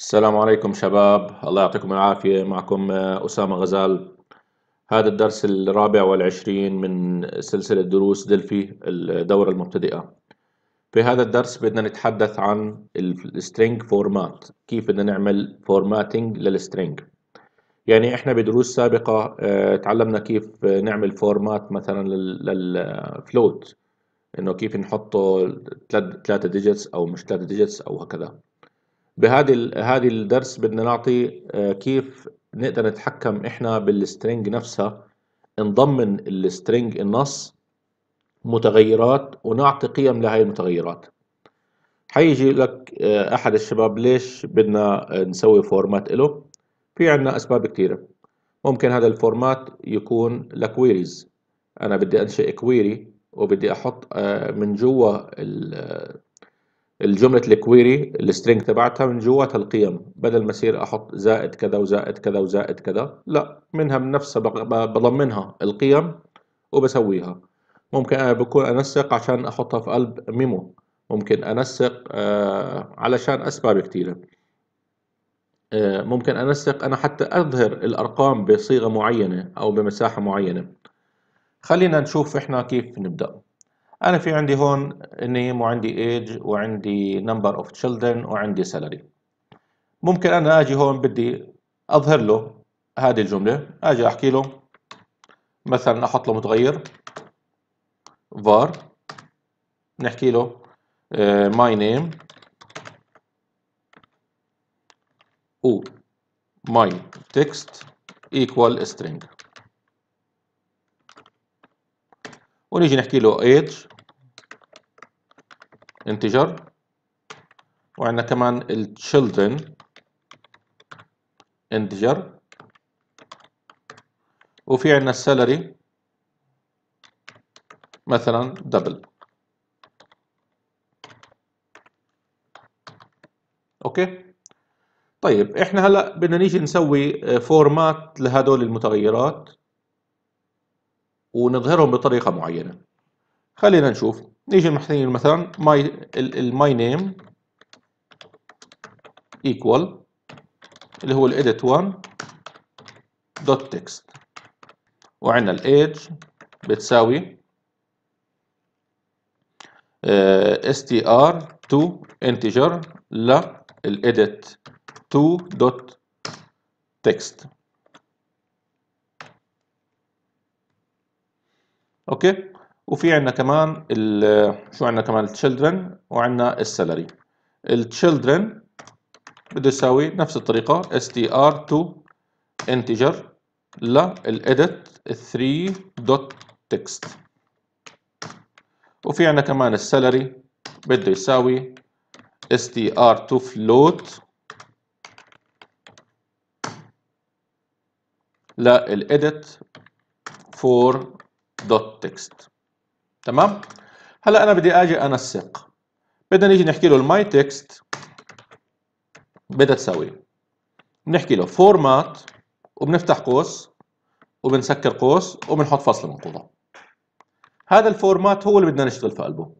السلام عليكم شباب الله يعطيكم العافية معكم آه، أسامة غزال هذا الدرس الرابع والعشرين من سلسلة دروس دلفي الدورة المبتدئة في هذا الدرس بدنا نتحدث عن السترينج فورمات كيف بدنا نعمل فورماتنج للسترينج يعني احنا بدروس سابقة آه، تعلمنا كيف نعمل فورمات مثلا للفلوت آه، انه كيف نحطه ثلاثة ديجيتس او مش ثلاثة ديجيتس او هكذا بهذه هذه الدرس بدنا نعطي آه، كيف نقدر نتحكم احنا بالسترنج نفسها نضمن السترنج النص متغيرات ونعطي قيم لهي المتغيرات حيجي لك آه، احد الشباب ليش بدنا آه، نسوي فورمات له في عندنا اسباب كثيره ممكن هذا الفورمات يكون لكويريز انا بدي انشئ كويري وبدي احط من جوا الجمله الكويري السترينج تبعتها من جواتها القيم بدل ما اصير احط زائد كذا وزائد كذا وزائد كذا لا منها من نفسها بضمنها القيم وبسويها ممكن انا بكون انسق عشان احطها في قلب ميمو ممكن انسق آه علشان اسباب كثيره آه ممكن انسق انا حتى اظهر الارقام بصيغه معينه او بمساحه معينه خلينا نشوف احنا كيف نبدأ انا في عندي هون نيم وعندي ايج وعندي نمبر اوف تشيلدرن وعندي سالري ممكن انا اجي هون بدي اظهر له هذه الجمله اجي احكي له مثلا احط له متغير var نحكي له ماي نيم او ماي تكست ايكوال string ونيجي نحكي له age integer وعندنا كمان ال children integer وفي عندنا السالري مثلا دبل اوكي طيب احنا هلا بدنا نيجي نسوي فورمات آه، لهدول المتغيرات ونظهرهم بطريقة معينة خلينا نشوف نيجي محتاجين مثلا my my name equal اللي هو الاديت 1 دوت تكست وعندنا الايج بتساوي آه، str 2 انتجر للاديت 2 دوت تكست اوكي وفي عندنا كمان شو عندنا كمان children وعندنا السالري children بده يساوي نفس الطريقه str2 integer للedit 3.text وفي عندنا كمان السالري بده يساوي str2 float للedit 4 دوت تكست تمام هلا انا بدي اجي انسق بدنا نيجي نحكي له الماي تكست بدها تساوي بنحكي له فورمات وبنفتح قوس وبنسكر قوس وبنحط فصل منقوطه هذا الفورمات هو اللي بدنا نشتغل في قلبه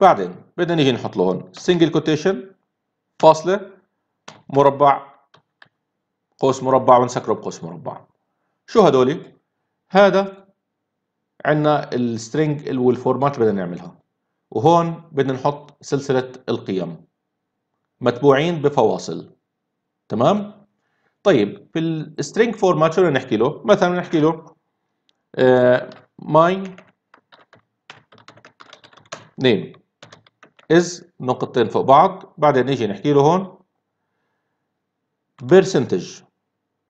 بعدين بدنا نيجي نحط له هون سنجل كوتيشن فاصله مربع قوس مربع ونسكره بقوس مربع شو هدول هذا عندنا السترينج والفورمات بدنا نعملها وهون بدنا نحط سلسلة القيم متبوعين بفواصل تمام طيب في السترينج فورمات شو بدنا نحكي له مثلا نحكي له آه، ماي نيم از نقطتين فوق بعض بعدين نيجي نحكي له هون بيرسنتج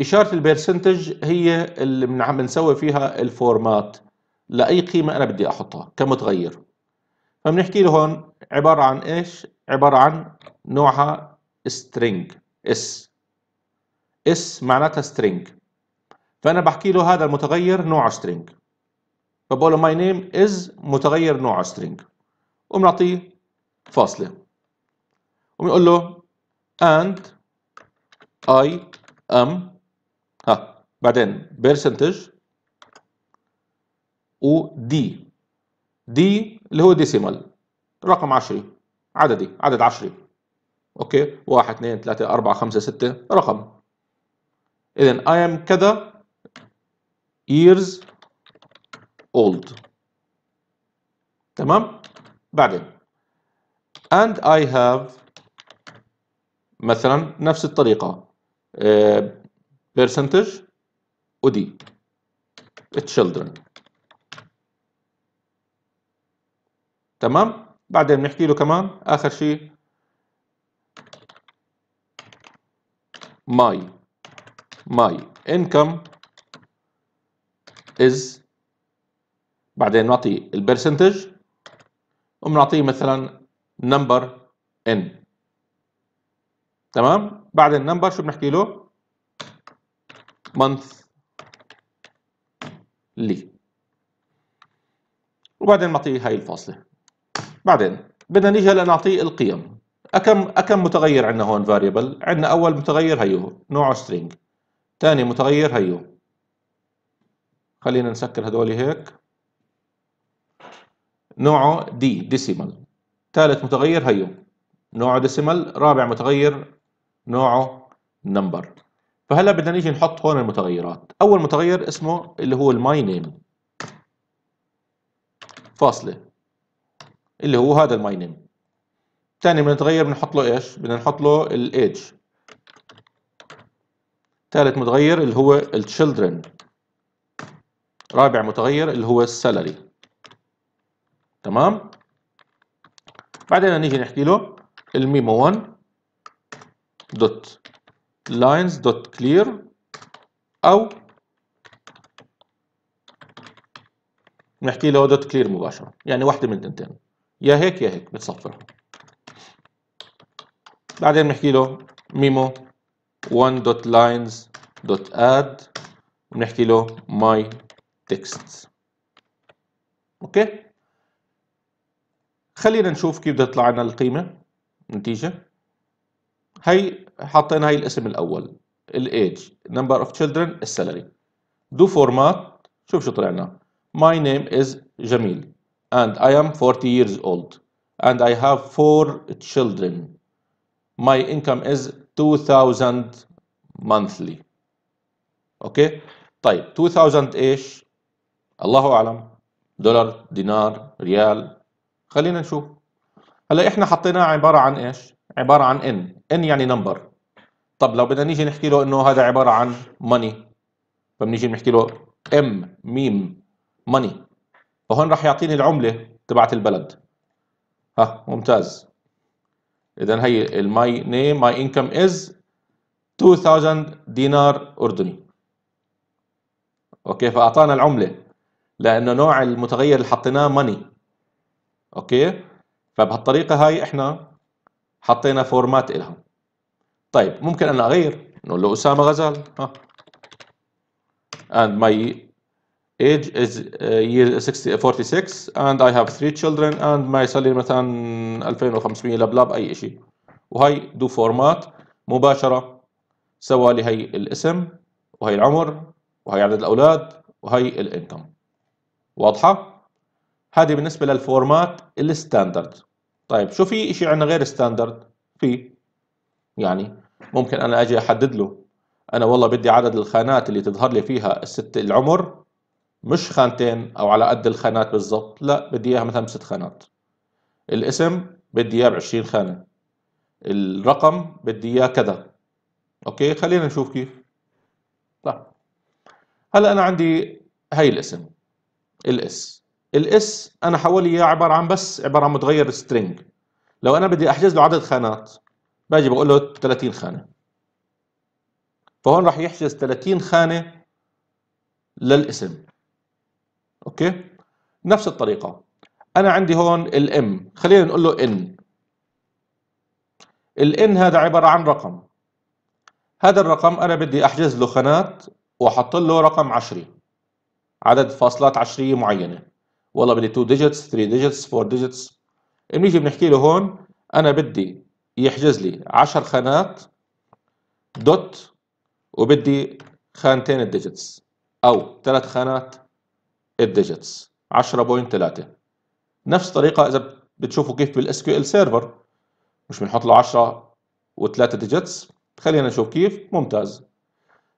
اشاره البيرسنتج هي اللي بنسوي فيها الفورمات لاي قيمه انا بدي احطها كمتغير فبنحكي له هون عباره عن ايش عباره عن نوعها string اس اس معناتها string فانا بحكي له هذا المتغير نوعه string فبقول له my name is متغير نوعه string وبنعطيه فاصله وبنقول له and I am ها بعدين percentage ودي دي اللي هو ديسيمال رقم عشري عددي عدد عشري اوكي واحد اثنين ثلاثة أربعة خمسة ستة رقم إذا I am كذا years old تمام بعدين and I have مثلا نفس الطريقة آه، percentage ودي children تمام بعدين بنحكي له كمان اخر شيء my my income is بعدين نعطي البرسنتج وبنعطيه مثلا number n تمام بعد النمبر شو بنحكي له month لي وبعدين نعطيه هاي الفاصله بعدين بدنا نيجي هلا نعطيه القيم أكم أكم متغير عندنا هون فاريبل عندنا أول متغير هيو نوعه سترينج ثاني متغير هيو خلينا نسكر هذول هيك نوعه دي ديسيمال ثالث متغير هيو نوعه ديسيمال رابع متغير نوعه نمبر فهلا بدنا نيجي نحط هون المتغيرات اول متغير اسمه اللي هو الماي نيم فاصله اللي هو هذا الماي نيم ثاني بدنا نتغير بنحط له ايش بدنا نحط له الايدج ثالث متغير اللي هو التشيلدرن رابع متغير اللي هو السالري تمام بعدين نيجي نحكي له الميمو 1 دوت لاينز دوت كلير او نحكي له دوت كلير مباشره يعني واحده من الثنتين يا هيك يا هيك بتصفر بعدين بنحكي له ميمو 1.lines.add بنحكي له my text اوكي خلينا نشوف كيف بدها تطلع لنا القيمه النتيجه هي حطينا هي الاسم الاول الايج نمبر اوف تشيلدرن السالري دو فورمات شوف شو طلع لنا my name is جميل and I am 40 years old and I have four children. My income is 2000 monthly. Okay? طيب 2000 ايش؟ الله اعلم دولار دينار ريال خلينا نشوف هلا احنا حطيناها عباره عن ايش؟ عباره عن ان ان يعني نمبر طب لو بدنا نيجي نحكي له انه هذا عباره عن ماني فبنيجي بنحكي له ام ميم ماني وهون راح يعطيني العمله تبعت البلد ها ممتاز اذا هي الماي نيم ماي انكم از 2000 دينار اردني اوكي فاعطانا العمله لانه نوع المتغير اللي حطيناه ماني اوكي فبهالطريقه هاي احنا حطينا فورمات الها طيب ممكن انا اغير نقول له اسامه غزال ها and my age is uh, year 60, 46 uh, and I have three children and my salary مثلا 2500 لبلاب اي شيء وهي دو فورمات مباشره لي هي الاسم وهي العمر وهي عدد الاولاد وهي الانكم واضحه هذه بالنسبه للفورمات الستاندرد طيب شو في شيء عندنا غير ستاندرد في يعني ممكن انا اجي احدد له انا والله بدي عدد الخانات اللي تظهر لي فيها الست العمر مش خانتين او على قد الخانات بالضبط لا بدي اياها مثلا بست خانات الاسم بدي اياه ب 20 خانه الرقم بدي اياه كذا اوكي خلينا نشوف كيف لا طيب. هلا انا عندي هي الاسم الاس الاس انا حولي اياه عباره عن بس عباره عن متغير سترينج لو انا بدي احجز له عدد خانات باجي بقول له 30 خانه فهون راح يحجز 30 خانه للاسم اوكي نفس الطريقه انا عندي هون الام خلينا نقول له ان الان هذا عباره عن رقم هذا الرقم انا بدي احجز له خانات واحط له رقم 10 عدد فاصلات عشريه معينه والله بدي 2 ديجيتس 3 ديجيتس 4 ديجيتس بنيجي بنحكي له هون انا بدي يحجز لي 10 خانات دوت وبدي خانتين الديجيتس او ثلاث خانات الديجيتس 10.3 نفس الطريقه اذا بتشوفوا كيف بالاس كيو ال سيرفر مش بنحط له 10 و3 ديجيتس خلينا نشوف كيف ممتاز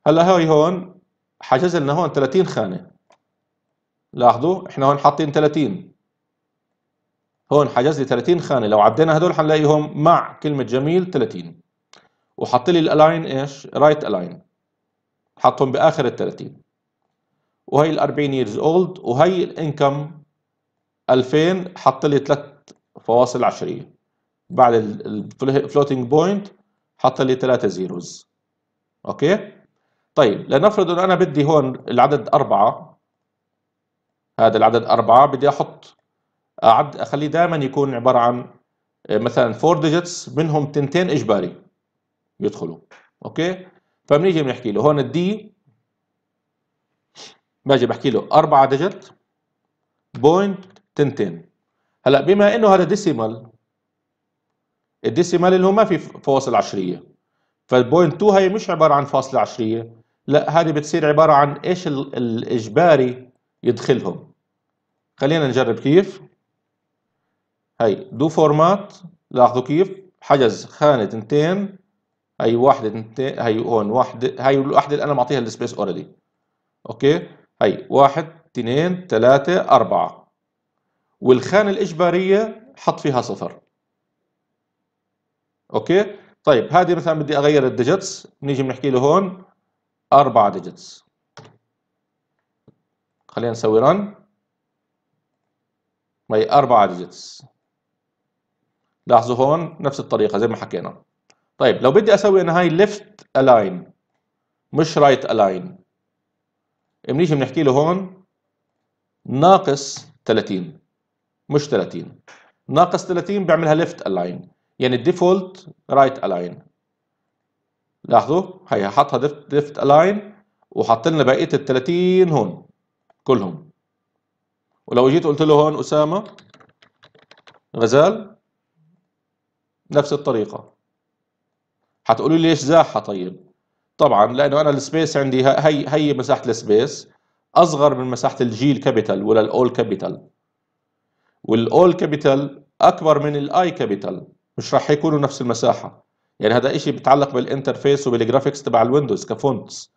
هلا هاي هون حجز لنا هون 30 خانه لاحظوا احنا هون حاطين 30 هون حجز لي 30 خانه لو عدينا هدول حنلاقيهم مع كلمه جميل 30 وحط لي الالاين ايش رايت الاين حطهم باخر ال 30 وهي ال 40 years old وهي الانكم 2000 حط لي 3 فواصل عشرية بعد الفلوتنج بوينت حط لي 3 زيروز اوكي طيب لنفرض انه انا بدي هون العدد أربعة هذا العدد أربعة بدي احط أعد اخليه دائما يكون عبارة عن آه، مثلا 4 ديجيتس منهم تنتين اجباري بيدخلوا اوكي فبنيجي بنحكي له هون الدي باجي بحكي له 4 ديجيت بوينت تنتين هلا بما انه هذا ديسيمال الديسيمال اللي هو ما في فواصل عشريه فالبوينت 2 هي مش عباره عن فاصله عشريه لا هذه بتصير عباره عن ايش الاجباري يدخلهم خلينا نجرب كيف هي دو فورمات لاحظوا كيف حجز خانه تنتين هي واحده تنتين هي هون واحده هي الواحده اللي انا معطيها السبيس اوريدي اوكي هي واحد اثنين ثلاثة أربعة والخانة الإجبارية حط فيها صفر أوكي طيب هذه مثلا بدي أغير الديجتس بنيجي بنحكي له هون أربعة ديجتس خلينا نسوي رن هي أربعة ديجتس لاحظوا هون نفس الطريقة زي ما حكينا طيب لو بدي أسوي أنا هاي ليفت ألاين مش رايت right ألاين بنيجي بنحكي له هون ناقص 30 مش 30 ناقص 30 بيعملها ليفت الاين يعني الديفولت رايت الاين لاحظوا هي حطها ليفت الاين وحط لنا بقيه ال 30 هون كلهم ولو جيت قلت له هون اسامه غزال نفس الطريقه هتقولوا لي ليش زاحها طيب طبعا لانه انا السبيس عندي هي هي مساحه السبيس اصغر من مساحه الجي كابيتال ولا الاول كابيتال والاول كابيتال اكبر من الاي كابيتال مش راح يكونوا نفس المساحه يعني هذا شيء بيتعلق بالانترفيس وبالجرافيكس تبع الويندوز كفونتس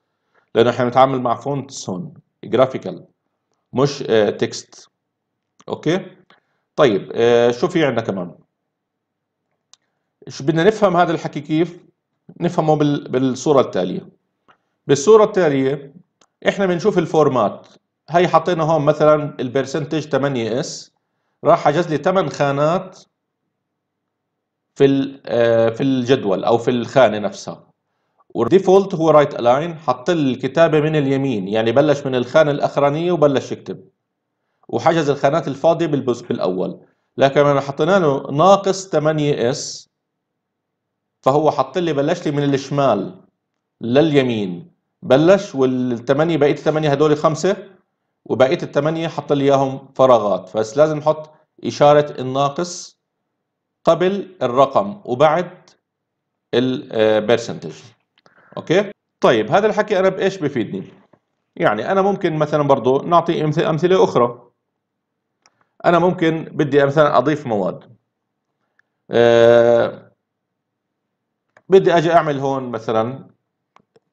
لانه احنا بنتعامل مع فونتس هون جرافيكال مش تكست آه، اوكي طيب آه، شو في عندنا كمان شو بدنا نفهم هذا الحكي كيف نفهمه بالصورة التالية بالصورة التالية احنا بنشوف الفورمات هي حطينا هون مثلا البرسنتج 8 اس راح حجز لي 8 خانات في آه، في الجدول او في الخانه نفسها والديفولت هو رايت الاين حط الكتابه من اليمين يعني بلش من الخانه الاخرانيه وبلش يكتب وحجز الخانات الفاضيه بالجزء بالاول لكن لو حطينا له ناقص 8 اس فهو حط لي بلش لي من الشمال لليمين بلش والثمانية بقية الثمانية هدول خمسة وبقية الثمانية حط لي اياهم فراغات بس لازم نحط إشارة الناقص قبل الرقم وبعد البرسنتج اوكي طيب هذا الحكي انا بايش بفيدني يعني انا ممكن مثلا برضو نعطي امثله اخرى انا ممكن بدي مثلا اضيف مواد أه بدي اجي اعمل هون مثلا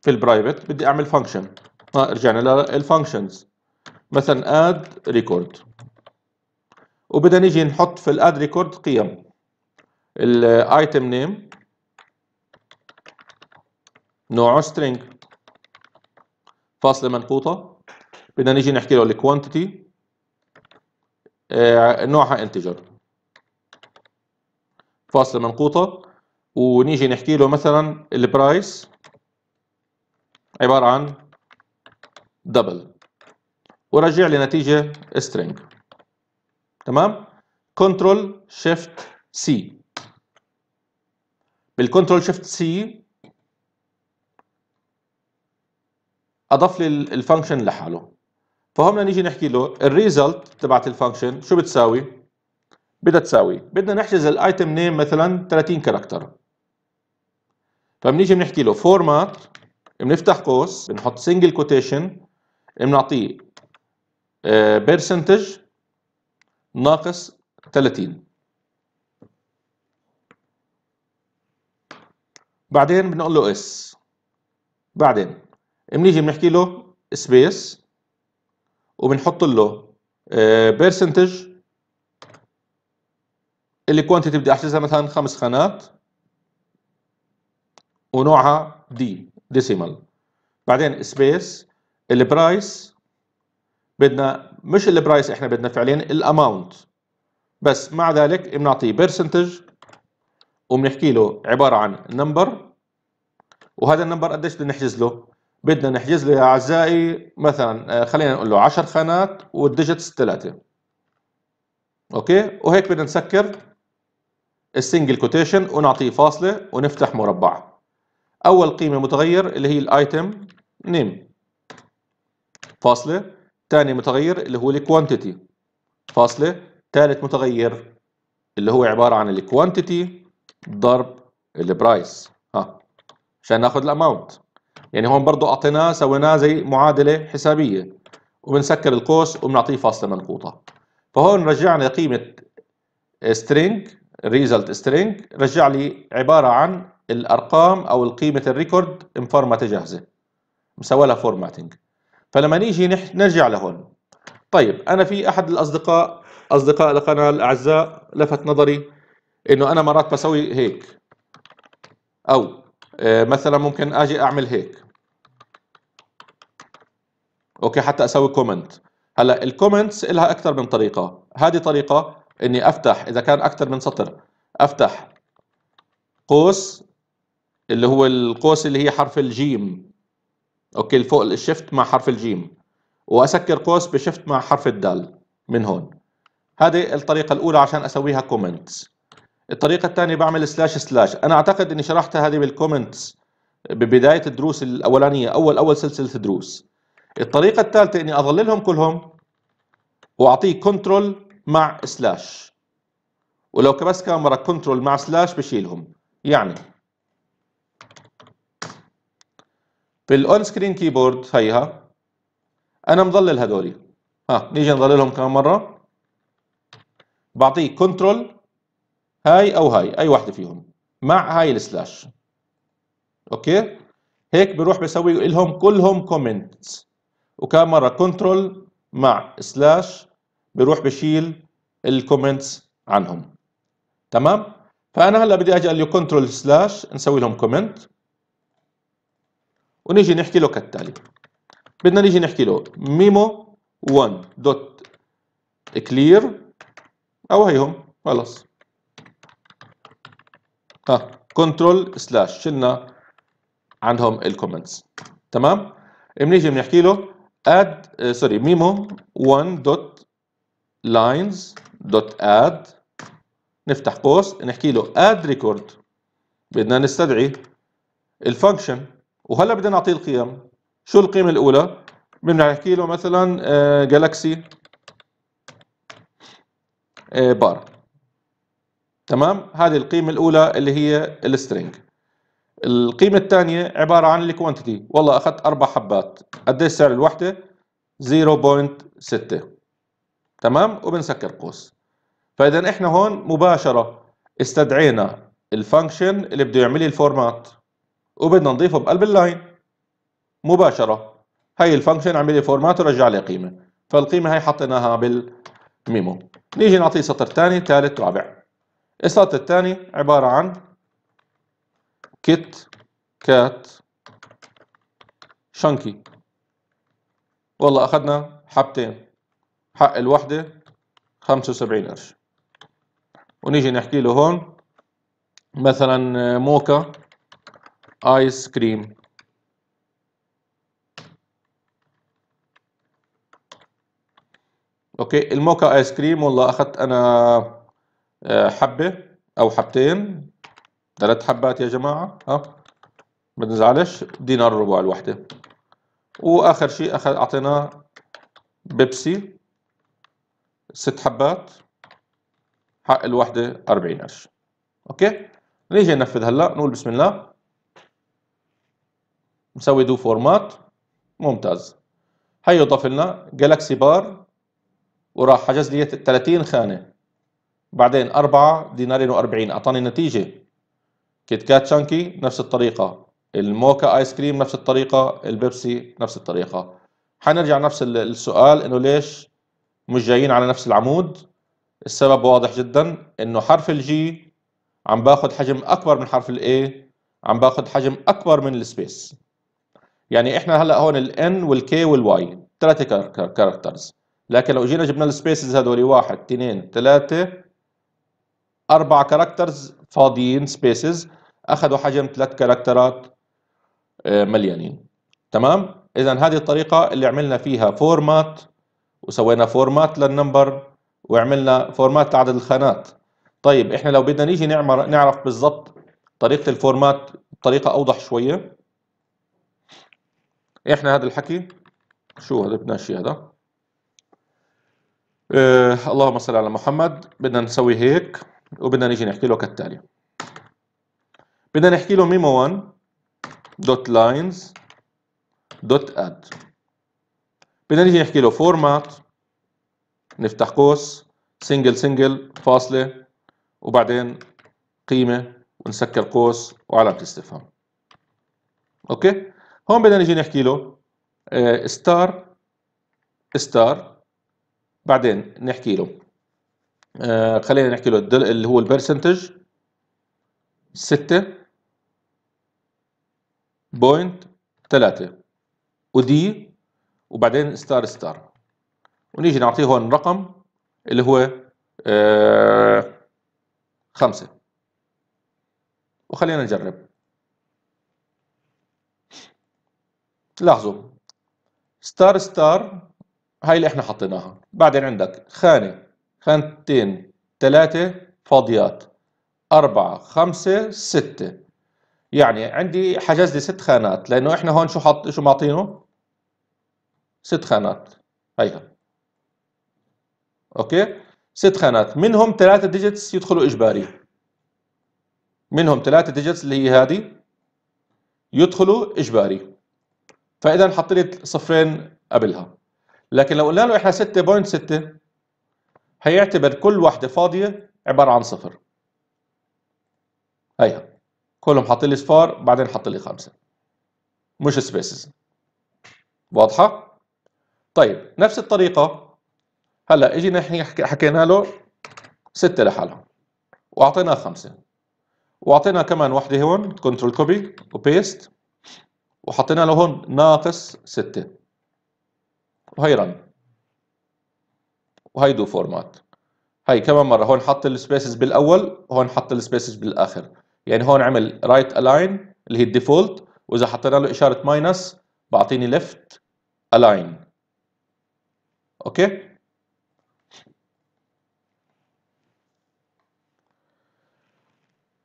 في البرايفت بدي اعمل فانكشن ها رجعنا للفانكشنز مثلا اد ريكورد وبدنا نيجي نحط في الاد ريكورد قيم الايتم نيم نوعه سترينج فاصله منقوطه بدنا نيجي نحكي له الكوانتيتي آه، نوعها انتجر فاصله منقوطه ونيجي نحكي له مثلا البرايس عباره عن دبل ورجع لي نتيجه string تمام كنترول شيفت سي بالكنترول شيفت سي اضاف لي الفانكشن لحاله فهون نيجي نحكي له الريزلت تبعت الفانكشن شو بتساوي بدها تساوي بدنا نحجز الايتم نيم مثلا 30 كاركتر فبنيجي طيب، بنحكي له فورمات بنفتح قوس بنحط سنجل كوتيشن بنعطيه بيرسنتج آه، ناقص 30 بعدين بنقول له اس بعدين بنيجي بنحكي له سبيس وبنحط له بيرسنتج آه، اللي كوانتيتي بدي احجزها مثلا خمس خانات ونوعها دي ديسيمال بعدين سبيس البرايس بدنا مش البرايس احنا بدنا فعليا الاماونت بس مع ذلك بنعطيه برسنتج وبنحكي له عباره عن نمبر وهذا النمبر قديش بدنا نحجز له؟ بدنا نحجز له يا اعزائي مثلا آه، خلينا نقول له 10 خانات والديجيتس 3 اوكي وهيك بدنا نسكر السنجل كوتيشن ونعطيه فاصله ونفتح مربع اول قيمه متغير اللي هي الايتم نيم فاصله ثاني متغير اللي هو الكوانتيتي فاصله ثالث متغير اللي هو عباره عن الكوانتيتي ضرب البرايس ها عشان ناخذ الاماونت يعني هون برضه اعطيناه سويناه زي معادله حسابيه وبنسكر القوس وبنعطيه فاصله منقوطه فهون رجعنا قيمه string result string رجع لي عباره عن الارقام او قيمه الريكورد مفورمات جاهزه مسوي لها فورماتنج فلما نيجي نرجع لهون طيب انا في احد الاصدقاء اصدقاء القناه الاعزاء لفت نظري انه انا مرات بسوي هيك او آه، مثلا ممكن اجي اعمل هيك اوكي حتى اسوي كومنت هلا الكومنتس لها اكثر من طريقه هذه طريقه اني افتح اذا كان اكثر من سطر افتح قوس اللي هو القوس اللي هي حرف الجيم اوكي فوق الشفت مع حرف الجيم واسكر قوس بشفت مع حرف الدال من هون هذه الطريقة الأولى عشان أسويها كومنتس الطريقة الثانية بعمل سلاش سلاش أنا أعتقد إني شرحتها هذه بالكومنتس ببداية الدروس الأولانية أول أول سلسلة دروس الطريقة الثالثة إني أظللهم كلهم وأعطيه كنترول مع سلاش ولو كبس كاميرا كنترول مع سلاش بشيلهم يعني بالاون سكرين كيبورد هيها انا مضلل هدول ها نيجي نضللهم كمان مره بعطيه كنترول هاي او هاي اي واحده فيهم مع هاي السلاش اوكي هيك بروح بسوي لهم كلهم كومنت وكم مره كنترول مع سلاش بروح بشيل الكومنتس عنهم تمام فانا هلا بدي اجي له كنترول سلاش نسوي لهم كومنت ونيجي نحكي له كالتالي بدنا نيجي نحكي له ميمو 1 دوت كلير او هيهم خلص ها كنترول سلاش شلنا عندهم الكومنتس تمام بنيجي بنحكي له اد سوري ميمو 1 دوت لاينز دوت اد نفتح قوس نحكي له اد ريكورد بدنا نستدعي الفانكشن وهلا بدنا نعطيه القيم شو القيمه الاولى بدنا نحكي له مثلا جالاكسي آه، آه، بار تمام هذه القيمه الاولى اللي هي السترينج القيمه الثانيه عباره عن الكوانتيتي والله اخذت اربع حبات قديش سعر الوحده 0.6 تمام وبنسكر قوس فاذا احنا هون مباشره استدعينا الفانكشن اللي بده يعمل لي الفورمات وبدنا نضيفه بقلب اللاين مباشرة هي الفانكشن عملي فورمات ورجع لي قيمة فالقيمة هي حطيناها بالميمو نيجي نعطيه سطر ثاني ثالث رابع السطر الثاني عبارة عن كت كات شنكي والله أخذنا حبتين حق الوحدة 75 قرش ونيجي نحكي له هون مثلا موكا آيس كريم اوكي الموكا ايس كريم والله اخذت انا آه، حبه او حبتين ثلاث حبات يا جماعه ها ما تزعلش دينار ربع الوحده واخر شيء اخذ اعطيناه بيبسي ست حبات حق الوحده 40 قرش اوكي نيجي ننفذ هلا نقول بسم الله مسوي دو فورمات ممتاز هي يضاف لنا جالاكسي بار وراح حجز لي 30 خانه بعدين 4 دينارين و40 اعطاني النتيجه كيت كات شانكي نفس الطريقه الموكا ايس كريم نفس الطريقه البيبسي نفس الطريقه حنرجع نفس السؤال انه ليش مش جايين على نفس العمود السبب واضح جدا انه حرف الجي عم باخذ حجم اكبر من حرف الاي عم باخذ حجم اكبر من السبيس يعني احنا هلا هون الان والكي والواي ثلاثه كاركترز لكن لو جينا جبنا السبيسز هذول واحد اثنين ثلاثه أربعة كاركترز فاضيين سبيسز اخذوا حجم ثلاث كاركترات آه، مليانين تمام اذا هذه الطريقه اللي عملنا فيها فورمات وسوينا فورمات للنمبر وعملنا فورمات لعدد الخانات طيب احنا لو بدنا نيجي نعرف بالضبط طريقه الفورمات بطريقه اوضح شويه احنا هذا الحكي شو هذا شيء هذا آه اللهم صل على محمد بدنا نسوي هيك وبدنا نيجي نحكي له كالتالي بدنا نحكي له ميمو 1 دوت لاينز دوت اد بدنا نيجي نحكي له فورمات نفتح قوس سنجل سنجل فاصله وبعدين قيمه ونسكر قوس وعلامه استفهام اوكي هون بدنا نجي نحكي له ستار آه، ستار بعدين نحكي له آه، خلينا نحكي له اللي هو البرسنتج 6 بوينت 3 ودي وبعدين ستار ستار ونيجي نعطيه هون رقم اللي هو آه، خمسة وخلينا نجرب لاحظوا ستار ستار هاي اللي احنا حطيناها بعدين عندك خانة خانتين ثلاثة فاضيات أربعة خمسة ستة يعني عندي حجز لي ست خانات لأنه احنا هون شو حط شو معطينه ست خانات هيها أوكي ست خانات منهم ثلاثة ديجيتس يدخلوا إجباري منهم ثلاثة ديجيتس اللي هي هذه يدخلوا إجباري فاذا حط لي صفرين قبلها لكن لو قلنا له احنا 6.6 هيعتبر كل وحده فاضيه عباره عن صفر هيها كلهم حاط لي صفار بعدين حط لي خمسه مش سبيسز واضحه طيب نفس الطريقه هلا اجينا حكينا له سته لحالها واعطيناه خمسه واعطينا كمان وحده هون كنترول كوبي وبيست وحطينا له هون ناقص 6 وهي رن وهي دو فورمات هي كمان مره هون حط السبيسز بالاول وهون حط السبيسز بالاخر يعني هون عمل رايت الاين اللي هي الديفولت واذا حطينا له اشاره ماينس بعطيني ليفت الاين اوكي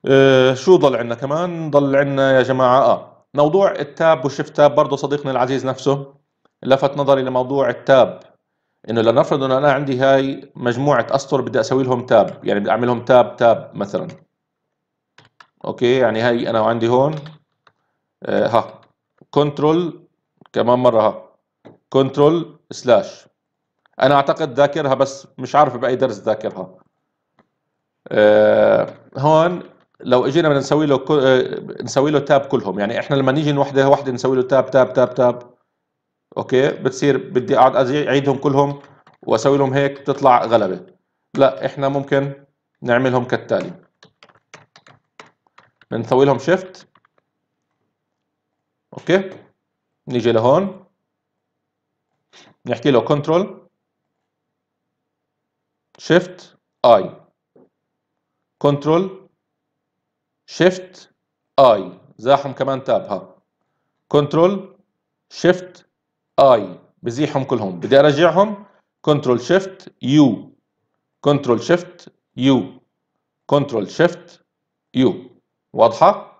آه، شو ضل عندنا كمان ضل عندنا يا جماعه اه موضوع التاب والشيفت تاب برضه صديقنا العزيز نفسه لفت نظري لموضوع التاب انه لنفرض انه انا عندي هاي مجموعه اسطر بدي اسوي لهم تاب يعني بدي اعمل لهم تاب تاب مثلا اوكي يعني هاي انا عندي هون آه ها كنترول كمان مره ها كنترول سلاش انا اعتقد ذاكرها بس مش عارف باي درس ذاكرها آه هون لو اجينا بدنا نسوي له كو... آه، نسوي له تاب كلهم يعني احنا لما نيجي وحده وحده نسوي له تاب تاب تاب تاب اوكي بتصير بدي اقعد اعيدهم كلهم واسوي لهم هيك بتطلع غلبه لا احنا ممكن نعملهم كالتالي بنسوي لهم شيفت اوكي نيجي لهون نحكي له كنترول شيفت اي كنترول شيفت اي زاحم كمان تاب ها كنترول شيفت اي بزيحهم كلهم بدي ارجعهم كنترول شيفت يو كنترول شيفت يو كنترول شيفت يو واضحه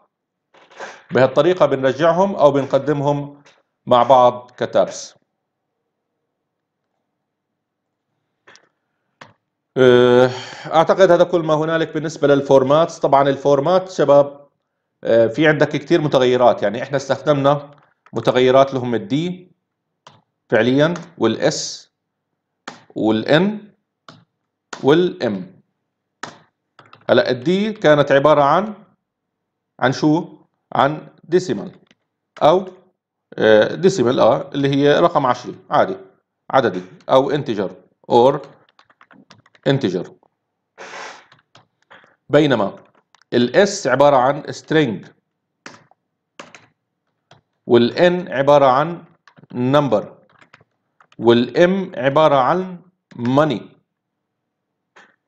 بهالطريقه بنرجعهم او بنقدمهم مع بعض كتابس أه، اعتقد هذا كل ما هنالك بالنسبه للفورمات طبعا الفورمات شباب أه، في عندك كثير متغيرات يعني احنا استخدمنا متغيرات لهم الدي فعليا والاس والان والام هلا الدي كانت عباره عن عن شو عن ديسيمال او ديسيمال أه،, اه اللي هي رقم عشري عادي عددي او انتجر اور انتجر بينما الاس عبارة عن string والان عبارة عن number والام عبارة عن money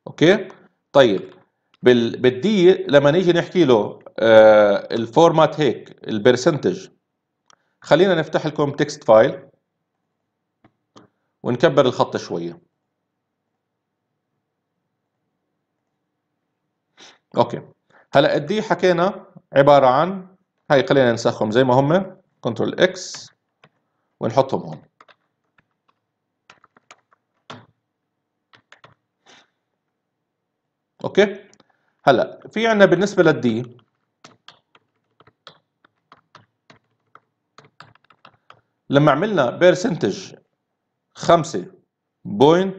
اوكي طيب بالدي لما نيجي نحكي له آه، الفورمات هيك البرسنتج خلينا نفتح لكم تكست فايل ونكبر الخط شويه اوكي هلا الدي حكينا عباره عن هاي خلينا ننسخهم زي ما هم كنترول اكس ونحطهم هون اوكي هلا في عندنا بالنسبه للدي لما عملنا بيرسنتج 5.2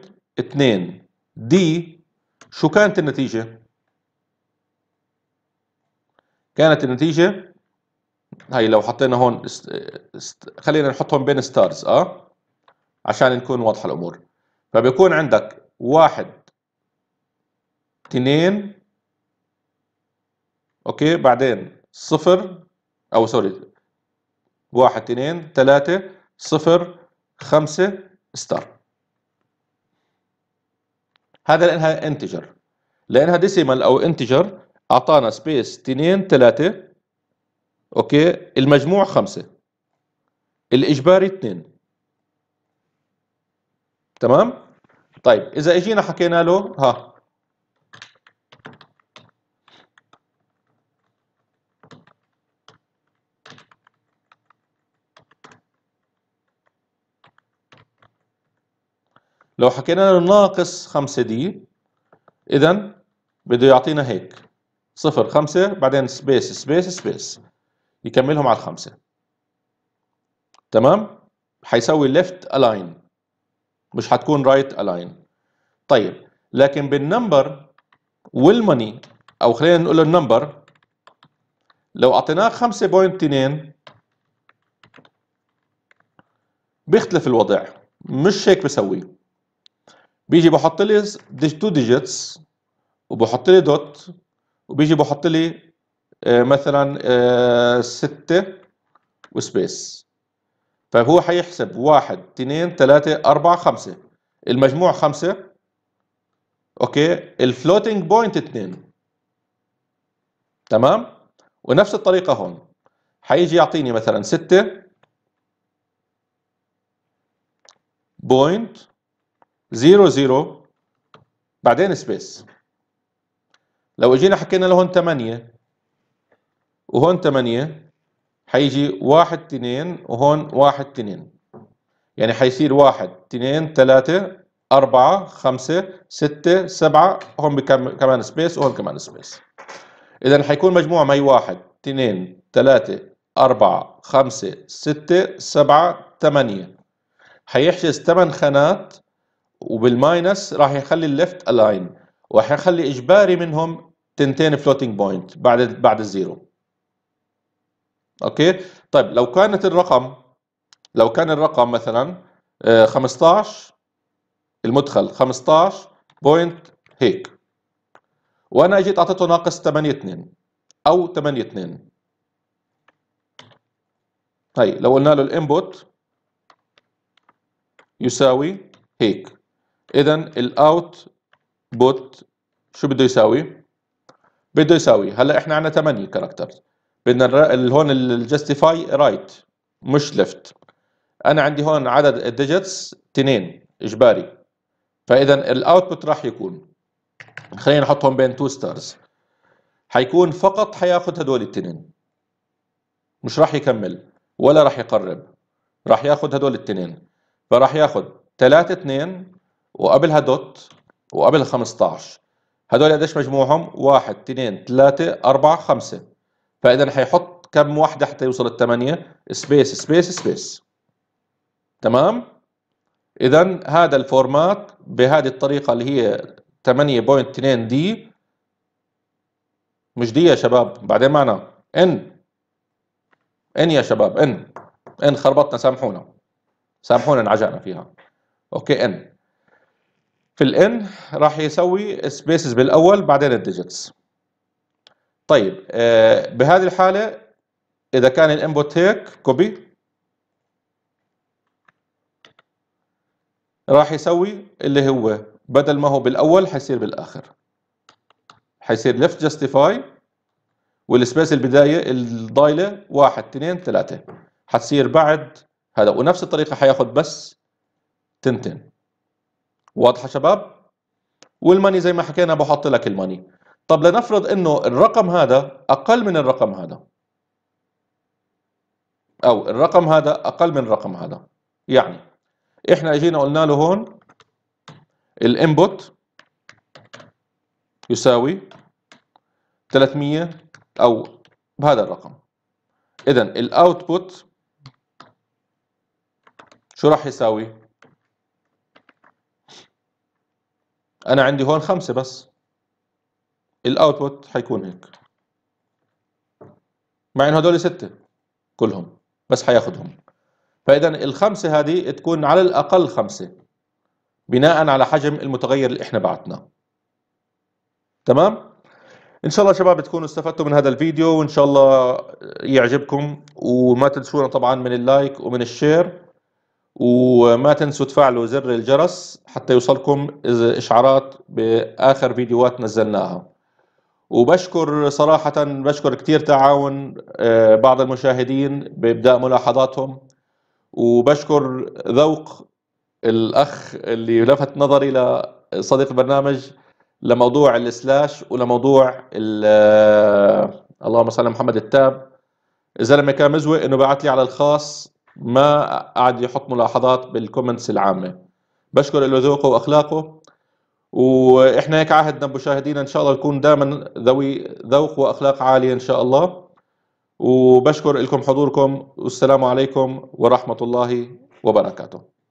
دي شو كانت النتيجه كانت النتيجة هي لو حطينا هون است... خلينا نحطهم بين ستارز اه عشان نكون واضحة الأمور فبيكون عندك واحد اثنين اوكي بعدين صفر او سوري واحد اثنين ثلاثة صفر خمسة ستار هذا لانها انتجر لانها ديسيمال او انتجر اعطانا سبيس 2 3 اوكي المجموع 5 الاجباري 2 تمام طيب اذا اجينا حكينا له ها لو حكينا له ناقص 5 دي اذا بده يعطينا هيك صفر خمسة بعدين سبيس سبيس سبيس يكملهم على الخمسة تمام حيسوي ليفت الاين مش حتكون رايت right الاين طيب لكن بالنمبر والماني او خلينا نقول النمبر لو اعطيناه 5.2 بيختلف الوضع مش هيك بسوي بيجي بحط لي تو ديجيتس وبحط لي دوت وبيجي بحط لي آه، مثلا 6 آه، وسبيس فهو حيحسب 1 2 3 4 5 المجموع 5 اوكي الفلوتنج بوينت 2 تمام ونفس الطريقه هون حيجي يعطيني مثلا ستة بوينت زيرو زيرو بعدين سبيس لو اجينا حكينا لهون ثمانية 8 وهون 8 حيجي 1 2 وهون 1 2 يعني حيصير 1 2 3 4 5 6 7 هون كمان سبيس وهون كمان سبيس اذا حيكون مجموع مي 1 2 3 4 5 6 7 8 حيحجز 8 خانات وبالماينس راح يخلي الليفت الاين وحيخلي اجباري منهم تنتين فلوتنج بوينت بعد بعد الزيرو اوكي طيب لو كانت الرقم لو كان الرقم مثلا 15 آه، المدخل 15 بوينت هيك وانا اجيت اعطيته ناقص 8 2 او 8 2 هي لو قلنا له الانبوت يساوي هيك اذا الاوت بوت شو بده يساوي؟ بده يساوي هلا احنا عندنا 8 كاركترز بدنا هون الجستيفاي رايت مش ليفت انا عندي هون عدد الديجيتس 2 اجباري فاذا الاوتبوت راح يكون خلينا نحطهم بين تو ستارز حيكون فقط حياخذ هدول الاثنين مش راح يكمل ولا راح يقرب راح ياخذ هدول الاثنين فراح ياخذ 3 2 وقبلها دوت وقبل 15 هدول قديش مجموعهم؟ 1 2 3 4 5 فاذا حيحط كم وحده حتى يوصل الثمانيه؟ سبيس سبيس سبيس تمام؟ اذا هذا الفورمات بهذه الطريقه اللي هي 8.2 دي مش دي يا شباب بعدين معنا ان ان يا شباب ان ان خربطنا سامحونا سامحونا انعجقنا فيها اوكي ان في الان راح يسوي سبيسز بالاول بعدين الديجيتس طيب آه بهذه الحاله اذا كان الانبوت هيك كوبي راح يسوي اللي هو بدل ما هو بالاول حيصير بالاخر حيصير ليفت جاستيفاي والسبيس البدايه الضايله واحد اثنين ثلاثه حتصير بعد هذا ونفس الطريقه حياخذ بس تنتين واضحه شباب والماني زي ما حكينا بحط لك الماني طب لنفرض انه الرقم هذا اقل من الرقم هذا او الرقم هذا اقل من الرقم هذا يعني احنا اجينا قلنا له هون الانبوت يساوي 300 او بهذا الرقم اذا الاوتبوت شو راح يساوي انا عندي هون خمسة بس الاوتبوت حيكون هيك مع انه هدول ستة كلهم بس حياخدهم فاذا الخمسة هذه تكون على الاقل خمسة بناء على حجم المتغير اللي احنا بعتناه تمام ان شاء الله شباب تكونوا استفدتوا من هذا الفيديو وان شاء الله يعجبكم وما تنسونا طبعا من اللايك ومن الشير وما تنسوا تفعلوا زر الجرس حتى يوصلكم اشعارات باخر فيديوهات نزلناها وبشكر صراحة بشكر كتير تعاون آه، بعض المشاهدين بإبداء ملاحظاتهم وبشكر ذوق الأخ اللي لفت نظري لصديق البرنامج لموضوع السلاش ولموضوع آه، اللهم صل على محمد التاب الزلمة كان مزوي انه بعت لي على الخاص ما قعد يحط ملاحظات بالكومنتس العامه بشكر له ذوقه واخلاقه واحنا هيك عهدنا بمشاهدينا ان شاء الله نكون دائما ذوي ذوق واخلاق عاليه ان شاء الله وبشكر لكم حضوركم والسلام عليكم ورحمه الله وبركاته